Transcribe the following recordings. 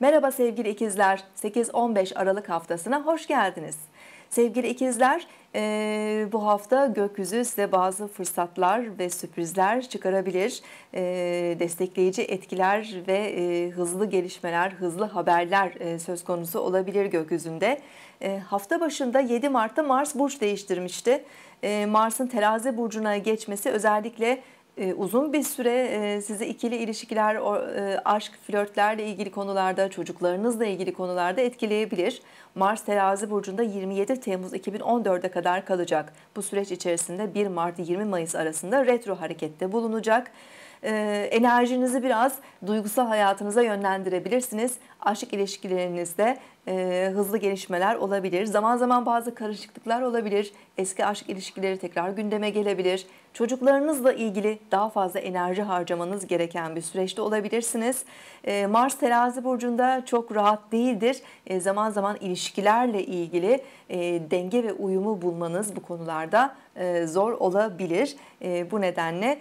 Merhaba sevgili ikizler, 8-15 Aralık haftasına hoş geldiniz. Sevgili ikizler, bu hafta gökyüzü size bazı fırsatlar ve sürprizler çıkarabilir. destekleyici etkiler ve hızlı gelişmeler, hızlı haberler söz konusu olabilir gökyüzünde. hafta başında 7 Mart'ta Mars burç değiştirmişti. Mars'ın terazi burcuna geçmesi özellikle ee, uzun bir süre e, sizi ikili ilişkiler, e, aşk, flörtlerle ilgili konularda, çocuklarınızla ilgili konularda etkileyebilir. Mars terazi burcunda 27 Temmuz 2014'e kadar kalacak. Bu süreç içerisinde 1 Mart 20 Mayıs arasında retro harekette bulunacak. Ee, enerjinizi biraz duygusal hayatınıza yönlendirebilirsiniz. Aşık ilişkilerinizde e, hızlı gelişmeler olabilir. Zaman zaman bazı karışıklıklar olabilir. Eski aşk ilişkileri tekrar gündeme gelebilir. Çocuklarınızla ilgili daha fazla enerji harcamanız gereken bir süreçte olabilirsiniz. Ee, Mars terazi burcunda çok rahat değildir. Ee, zaman zaman ilişkilerle ilgili e, denge ve uyumu bulmanız bu konularda e, zor olabilir. bu nedenle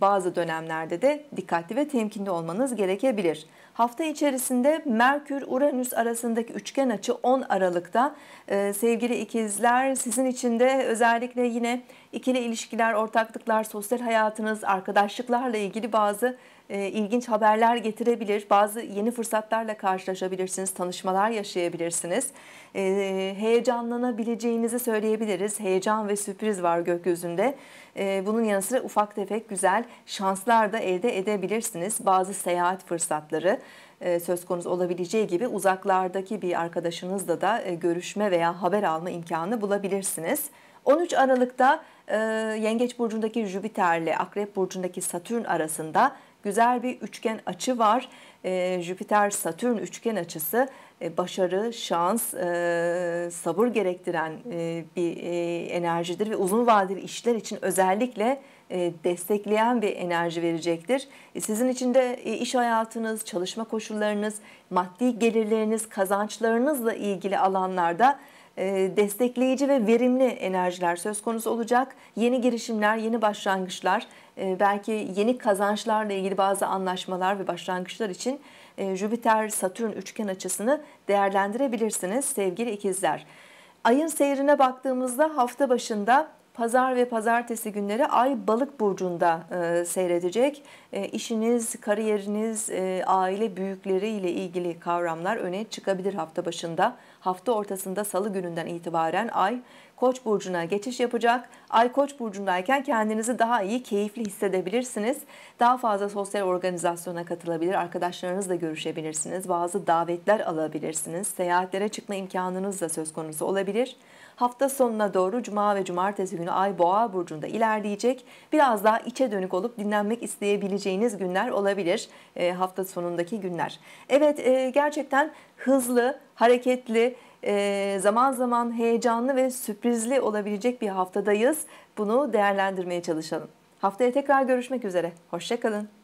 bazı dönemlerde de dikkatli ve temkinli olmanız gerekebilir. Hafta içerisinde Merkür-Uranüs arasındaki üçgen açı 10 Aralık'ta ee, sevgili ikizler sizin için de özellikle yine ikili ilişkiler, ortaklıklar, sosyal hayatınız, arkadaşlıklarla ilgili bazı e, ilginç haberler getirebilir. Bazı yeni fırsatlarla karşılaşabilirsiniz, tanışmalar yaşayabilirsiniz. E, heyecanlanabileceğinizi söyleyebiliriz. Heyecan ve sürpriz var gökyüzünde. E, bunun yanı sıra ufak tefek güzel şanslar da elde edebilirsiniz. Bazı seyahat fırsatları e, söz konusu olabileceği gibi uzaklardaki bir arkadaşınızla da e, görüşme veya haber alma imkanı bulabilirsiniz. 13 Aralık'ta e, Yengeç Burcu'ndaki Jüpiter ile Akrep Burcu'ndaki Satürn arasında güzel bir üçgen açı var e, ee, Jüpiter-Satürn üçgen açısı e, başarı, şans, e, sabır gerektiren e, bir e, enerjidir ve uzun vadeli işler için özellikle destekleyen bir enerji verecektir. sizin için de iş hayatınız, çalışma koşullarınız, maddi gelirleriniz, kazançlarınızla ilgili alanlarda destekleyici ve verimli enerjiler söz konusu olacak. Yeni girişimler, yeni başlangıçlar ee, belki yeni kazançlarla ilgili bazı anlaşmalar ve başlangıçlar için e, Jüpiter-Satürn üçgen açısını değerlendirebilirsiniz sevgili ikizler. Ayın seyrine baktığımızda hafta başında pazar ve pazartesi günleri ay balık burcunda e, seyredecek. E, işiniz, kariyeriniz, e, aile büyükleriyle ilgili kavramlar öne çıkabilir hafta başında hafta ortasında salı gününden itibaren ay Koç burcuna geçiş yapacak. Ay Koç burcundayken kendinizi daha iyi, keyifli hissedebilirsiniz. Daha fazla sosyal organizasyona katılabilir, arkadaşlarınızla görüşebilirsiniz. Bazı davetler alabilirsiniz. Seyahatlere çıkma imkanınız da söz konusu olabilir. Hafta sonuna doğru cuma ve cumartesi günü Ay Boğa burcunda ilerleyecek. Biraz daha içe dönük olup dinlenmek isteyebileceğiniz günler olabilir. E, hafta sonundaki günler. Evet, e, gerçekten hızlı, hareketli, e, zaman zaman heyecanlı ve sürprizli olabilecek bir haftadayız. Bunu değerlendirmeye çalışalım. Haftaya tekrar görüşmek üzere. Hoşçakalın.